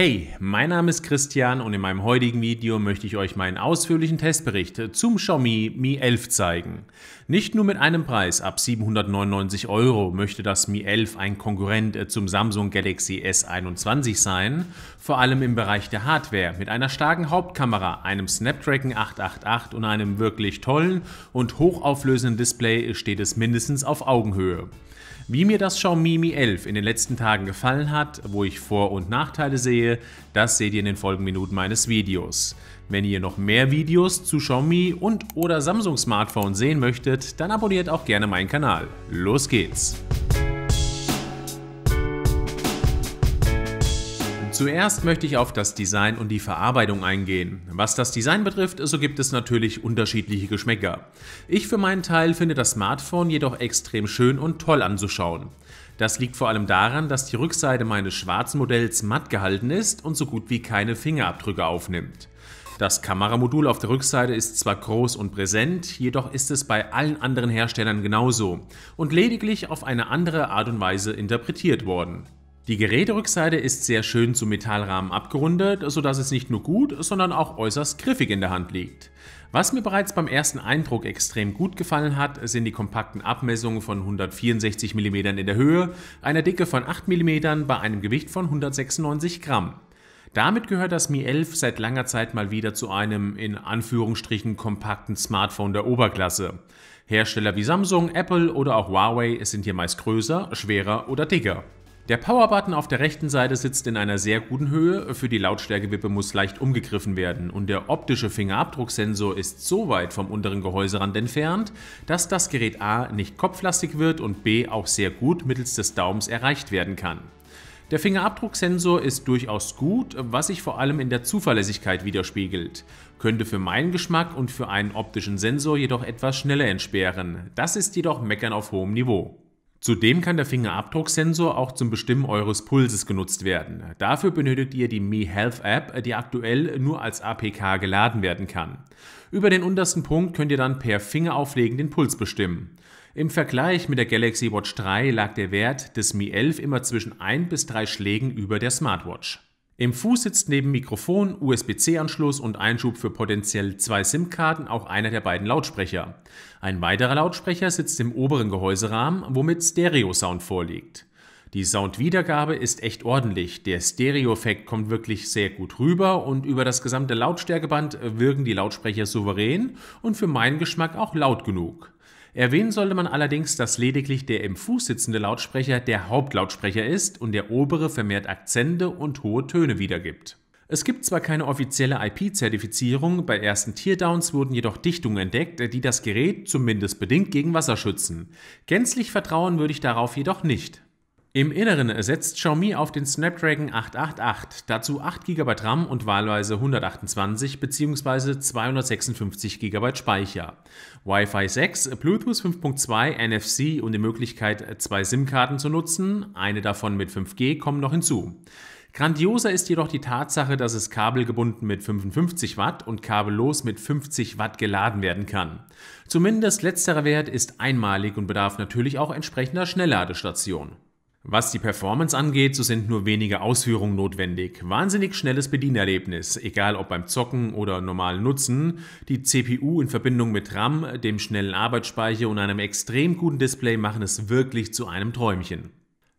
Hey, mein Name ist Christian und in meinem heutigen Video möchte ich euch meinen ausführlichen Testbericht zum Xiaomi Mi 11 zeigen. Nicht nur mit einem Preis ab 799 Euro möchte das Mi 11 ein Konkurrent äh, zum Samsung Galaxy S21 sein, vor allem im Bereich der Hardware mit einer starken Hauptkamera, einem Snapdragon 888 und einem wirklich tollen und hochauflösenden Display steht es mindestens auf Augenhöhe. Wie mir das Xiaomi Mi 11 in den letzten Tagen gefallen hat, wo ich Vor- und Nachteile sehe, das seht ihr in den folgenden Minuten meines Videos. Wenn ihr noch mehr Videos zu Xiaomi und oder Samsung Smartphone sehen möchtet, dann abonniert auch gerne meinen Kanal. Los geht's! Zuerst möchte ich auf das Design und die Verarbeitung eingehen. Was das Design betrifft, so gibt es natürlich unterschiedliche Geschmäcker. Ich für meinen Teil finde das Smartphone jedoch extrem schön und toll anzuschauen. Das liegt vor allem daran, dass die Rückseite meines schwarzen Modells matt gehalten ist und so gut wie keine Fingerabdrücke aufnimmt. Das Kameramodul auf der Rückseite ist zwar groß und präsent, jedoch ist es bei allen anderen Herstellern genauso und lediglich auf eine andere Art und Weise interpretiert worden. Die Geräterückseite ist sehr schön zum Metallrahmen abgerundet, sodass es nicht nur gut, sondern auch äußerst griffig in der Hand liegt. Was mir bereits beim ersten Eindruck extrem gut gefallen hat, sind die kompakten Abmessungen von 164 mm in der Höhe, einer Dicke von 8 mm bei einem Gewicht von 196 Gramm. Damit gehört das Mi 11 seit langer Zeit mal wieder zu einem in Anführungsstrichen kompakten Smartphone der Oberklasse. Hersteller wie Samsung, Apple oder auch Huawei sind hier meist größer, schwerer oder dicker. Der Powerbutton auf der rechten Seite sitzt in einer sehr guten Höhe, für die Lautstärkewippe muss leicht umgegriffen werden und der optische Fingerabdrucksensor ist so weit vom unteren Gehäuserand entfernt, dass das Gerät A nicht kopflastig wird und B auch sehr gut mittels des Daums erreicht werden kann. Der Fingerabdrucksensor ist durchaus gut, was sich vor allem in der Zuverlässigkeit widerspiegelt, könnte für meinen Geschmack und für einen optischen Sensor jedoch etwas schneller entsperren. Das ist jedoch Meckern auf hohem Niveau. Zudem kann der Fingerabdrucksensor auch zum Bestimmen eures Pulses genutzt werden. Dafür benötigt ihr die Mi Health App, die aktuell nur als APK geladen werden kann. Über den untersten Punkt könnt ihr dann per Fingerauflegen den Puls bestimmen. Im Vergleich mit der Galaxy Watch 3 lag der Wert des Mi 11 immer zwischen ein bis drei Schlägen über der Smartwatch. Im Fuß sitzt neben Mikrofon, USB-C-Anschluss und Einschub für potenziell zwei SIM-Karten auch einer der beiden Lautsprecher. Ein weiterer Lautsprecher sitzt im oberen Gehäuserahmen, womit Stereo-Sound vorliegt. Die Soundwiedergabe ist echt ordentlich. Der Stereo-Effekt kommt wirklich sehr gut rüber und über das gesamte Lautstärkeband wirken die Lautsprecher souverän und für meinen Geschmack auch laut genug. Erwähnen sollte man allerdings, dass lediglich der im Fuß sitzende Lautsprecher der Hauptlautsprecher ist und der obere vermehrt Akzente und hohe Töne wiedergibt. Es gibt zwar keine offizielle IP-Zertifizierung, bei ersten Teardowns wurden jedoch Dichtungen entdeckt, die das Gerät zumindest bedingt gegen Wasser schützen. Gänzlich vertrauen würde ich darauf jedoch nicht. Im Inneren setzt Xiaomi auf den Snapdragon 888, dazu 8 GB RAM und wahlweise 128 bzw. 256 GB Speicher, Wi-Fi 6, Bluetooth 5.2, NFC und die Möglichkeit, zwei SIM-Karten zu nutzen, eine davon mit 5G kommen noch hinzu. Grandioser ist jedoch die Tatsache, dass es kabelgebunden mit 55 Watt und kabellos mit 50 Watt geladen werden kann. Zumindest letzterer Wert ist einmalig und bedarf natürlich auch entsprechender Schnellladestationen. Was die Performance angeht, so sind nur wenige Ausführungen notwendig. Wahnsinnig schnelles Bedienerlebnis, egal ob beim Zocken oder normalen Nutzen. Die CPU in Verbindung mit RAM, dem schnellen Arbeitsspeicher und einem extrem guten Display machen es wirklich zu einem Träumchen.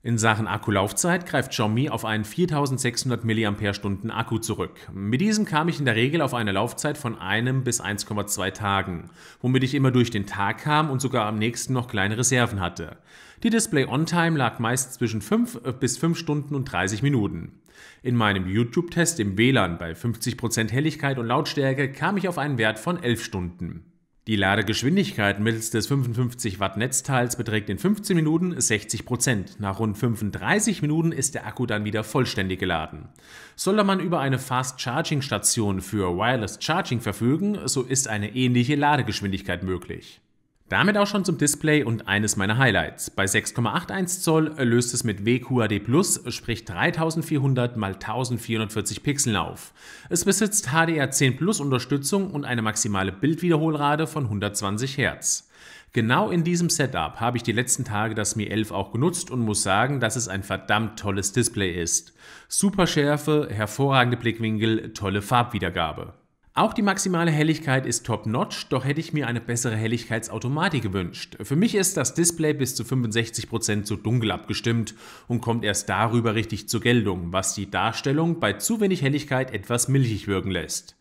In Sachen Akkulaufzeit greift Xiaomi auf einen 4600 mAh Akku zurück. Mit diesem kam ich in der Regel auf eine Laufzeit von einem bis 1,2 Tagen, womit ich immer durch den Tag kam und sogar am nächsten noch kleine Reserven hatte. Die Display-On-Time lag meist zwischen 5 äh, bis 5 Stunden und 30 Minuten. In meinem YouTube-Test im WLAN bei 50% Helligkeit und Lautstärke kam ich auf einen Wert von 11 Stunden. Die Ladegeschwindigkeit mittels des 55 Watt Netzteils beträgt in 15 Minuten 60 Prozent. Nach rund 35 Minuten ist der Akku dann wieder vollständig geladen. Sollte man über eine Fast Charging Station für Wireless Charging verfügen, so ist eine ähnliche Ladegeschwindigkeit möglich. Damit auch schon zum Display und eines meiner Highlights. Bei 6,81 Zoll löst es mit WQAD Plus, sprich 3400 x 1440 Pixeln auf. Es besitzt HDR10 Plus Unterstützung und eine maximale Bildwiederholrate von 120 Hertz. Genau in diesem Setup habe ich die letzten Tage das Mi 11 auch genutzt und muss sagen, dass es ein verdammt tolles Display ist. Super Schärfe, hervorragende Blickwinkel, tolle Farbwiedergabe. Auch die maximale Helligkeit ist top-notch, doch hätte ich mir eine bessere Helligkeitsautomatik gewünscht. Für mich ist das Display bis zu 65% zu dunkel abgestimmt und kommt erst darüber richtig zur Geltung, was die Darstellung bei zu wenig Helligkeit etwas milchig wirken lässt.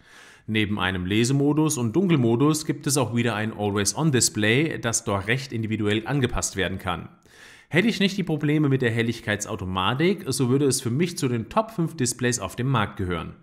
Neben einem Lesemodus und Dunkelmodus gibt es auch wieder ein Always-On-Display, das dort recht individuell angepasst werden kann. Hätte ich nicht die Probleme mit der Helligkeitsautomatik, so würde es für mich zu den Top 5 Displays auf dem Markt gehören.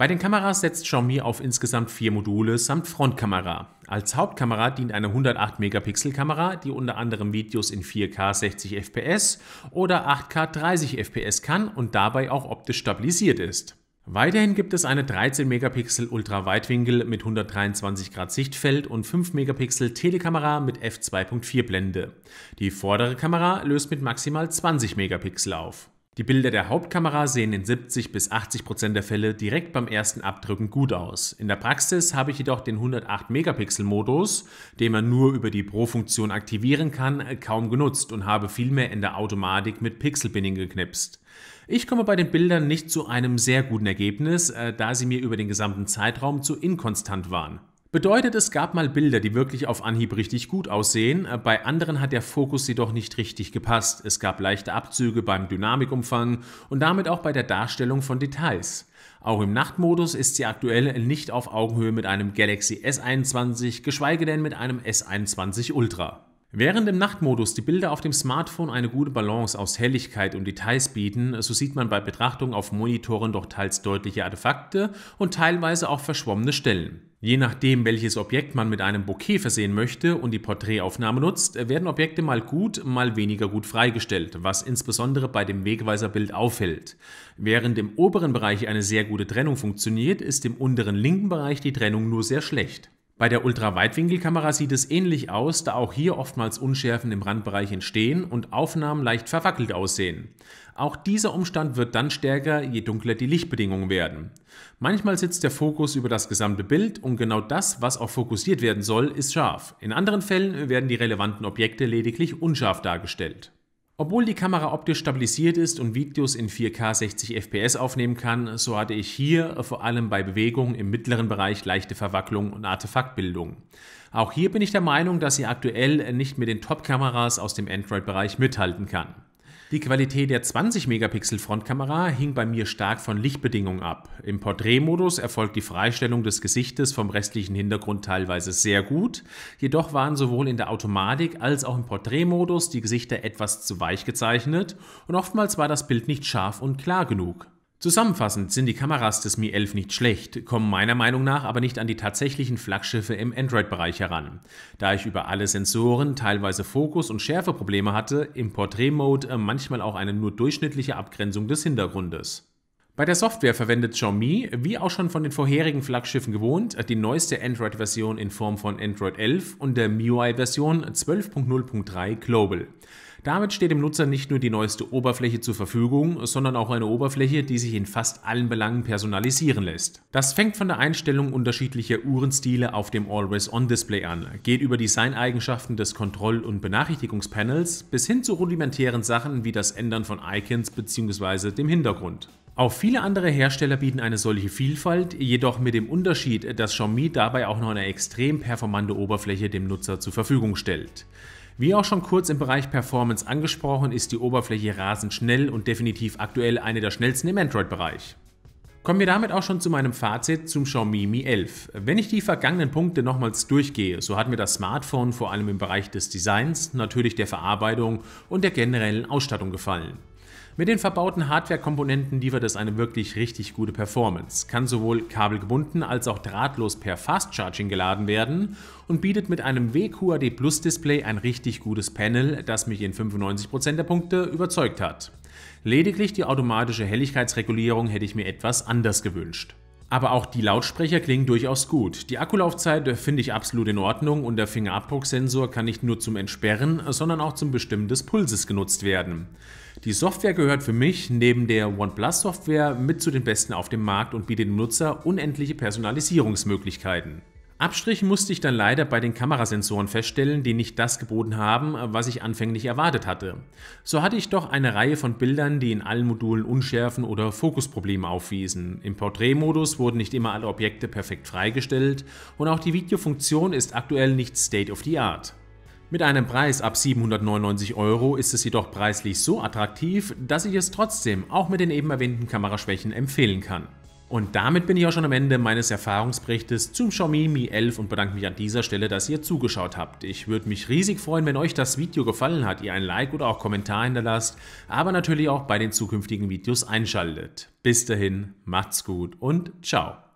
Bei den Kameras setzt Xiaomi auf insgesamt vier Module samt Frontkamera. Als Hauptkamera dient eine 108-Megapixel-Kamera, die unter anderem Videos in 4K 60 fps oder 8K 30 fps kann und dabei auch optisch stabilisiert ist. Weiterhin gibt es eine 13 Megapixel Ultraweitwinkel mit 123 Grad Sichtfeld und 5 Megapixel Telekamera mit f2.4 Blende. Die vordere Kamera löst mit maximal 20 Megapixel auf. Die Bilder der Hauptkamera sehen in 70 bis 80 Prozent der Fälle direkt beim ersten Abdrücken gut aus. In der Praxis habe ich jedoch den 108 Megapixel Modus, den man nur über die Pro-Funktion aktivieren kann, kaum genutzt und habe vielmehr in der Automatik mit Pixelbinning geknipst. Ich komme bei den Bildern nicht zu einem sehr guten Ergebnis, äh, da sie mir über den gesamten Zeitraum zu inkonstant waren. Bedeutet, es gab mal Bilder, die wirklich auf Anhieb richtig gut aussehen, bei anderen hat der Fokus jedoch nicht richtig gepasst. Es gab leichte Abzüge beim Dynamikumfang und damit auch bei der Darstellung von Details. Auch im Nachtmodus ist sie aktuell nicht auf Augenhöhe mit einem Galaxy S21, geschweige denn mit einem S21 Ultra. Während im Nachtmodus die Bilder auf dem Smartphone eine gute Balance aus Helligkeit und Details bieten, so sieht man bei Betrachtung auf Monitoren doch teils deutliche Artefakte und teilweise auch verschwommene Stellen. Je nachdem, welches Objekt man mit einem Bouquet versehen möchte und die Porträtaufnahme nutzt, werden Objekte mal gut, mal weniger gut freigestellt, was insbesondere bei dem Wegweiserbild auffällt. Während im oberen Bereich eine sehr gute Trennung funktioniert, ist im unteren linken Bereich die Trennung nur sehr schlecht. Bei der Ultraweitwinkelkamera sieht es ähnlich aus, da auch hier oftmals Unschärfen im Randbereich entstehen und Aufnahmen leicht verwackelt aussehen. Auch dieser Umstand wird dann stärker, je dunkler die Lichtbedingungen werden. Manchmal sitzt der Fokus über das gesamte Bild und genau das, was auch fokussiert werden soll, ist scharf. In anderen Fällen werden die relevanten Objekte lediglich unscharf dargestellt. Obwohl die Kamera optisch stabilisiert ist und Videos in 4K 60 FPS aufnehmen kann, so hatte ich hier äh, vor allem bei Bewegungen im mittleren Bereich leichte Verwacklung und Artefaktbildung. Auch hier bin ich der Meinung, dass sie aktuell nicht mit den Top-Kameras aus dem Android-Bereich mithalten kann. Die Qualität der 20-Megapixel-Frontkamera hing bei mir stark von Lichtbedingungen ab. Im Porträtmodus erfolgt die Freistellung des Gesichtes vom restlichen Hintergrund teilweise sehr gut, jedoch waren sowohl in der Automatik als auch im Porträtmodus die Gesichter etwas zu weich gezeichnet und oftmals war das Bild nicht scharf und klar genug. Zusammenfassend sind die Kameras des Mi 11 nicht schlecht, kommen meiner Meinung nach aber nicht an die tatsächlichen Flaggschiffe im Android-Bereich heran. Da ich über alle Sensoren teilweise Fokus- und Schärfeprobleme hatte, im Portrait-Mode äh, manchmal auch eine nur durchschnittliche Abgrenzung des Hintergrundes. Bei der Software verwendet Xiaomi, wie auch schon von den vorherigen Flaggschiffen gewohnt, die neueste Android-Version in Form von Android 11 und der MIUI-Version 12.0.3 Global. Damit steht dem Nutzer nicht nur die neueste Oberfläche zur Verfügung, sondern auch eine Oberfläche, die sich in fast allen Belangen personalisieren lässt. Das fängt von der Einstellung unterschiedlicher Uhrenstile auf dem Always-On-Display an, geht über Designeigenschaften des Kontroll- und Benachrichtigungspanels bis hin zu rudimentären Sachen wie das Ändern von Icons bzw. dem Hintergrund. Auch viele andere Hersteller bieten eine solche Vielfalt, jedoch mit dem Unterschied, dass Xiaomi dabei auch noch eine extrem performante Oberfläche dem Nutzer zur Verfügung stellt. Wie auch schon kurz im Bereich Performance angesprochen, ist die Oberfläche rasend schnell und definitiv aktuell eine der schnellsten im Android-Bereich. Kommen wir damit auch schon zu meinem Fazit zum Xiaomi Mi 11. Wenn ich die vergangenen Punkte nochmals durchgehe, so hat mir das Smartphone vor allem im Bereich des Designs, natürlich der Verarbeitung und der generellen Ausstattung gefallen. Mit den verbauten Hardware-Komponenten liefert es eine wirklich richtig gute Performance, kann sowohl kabelgebunden als auch drahtlos per Fast Charging geladen werden und bietet mit einem WQAD Plus Display ein richtig gutes Panel, das mich in 95% der Punkte überzeugt hat. Lediglich die automatische Helligkeitsregulierung hätte ich mir etwas anders gewünscht. Aber auch die Lautsprecher klingen durchaus gut. Die Akkulaufzeit finde ich absolut in Ordnung und der Fingerabdrucksensor kann nicht nur zum Entsperren, sondern auch zum Bestimmen des Pulses genutzt werden. Die Software gehört für mich neben der OnePlus-Software mit zu den besten auf dem Markt und bietet dem Nutzer unendliche Personalisierungsmöglichkeiten. Abstrich musste ich dann leider bei den Kamerasensoren feststellen, die nicht das geboten haben, was ich anfänglich erwartet hatte. So hatte ich doch eine Reihe von Bildern, die in allen Modulen Unschärfen oder Fokusprobleme aufwiesen. Im Porträtmodus wurden nicht immer alle Objekte perfekt freigestellt und auch die Videofunktion ist aktuell nicht State of the Art. Mit einem Preis ab 799 Euro ist es jedoch preislich so attraktiv, dass ich es trotzdem auch mit den eben erwähnten Kameraschwächen empfehlen kann. Und damit bin ich auch schon am Ende meines Erfahrungsberichtes zum Xiaomi Mi 11 und bedanke mich an dieser Stelle, dass ihr zugeschaut habt. Ich würde mich riesig freuen, wenn euch das Video gefallen hat, ihr ein Like oder auch Kommentar hinterlasst, aber natürlich auch bei den zukünftigen Videos einschaltet. Bis dahin, macht's gut und ciao.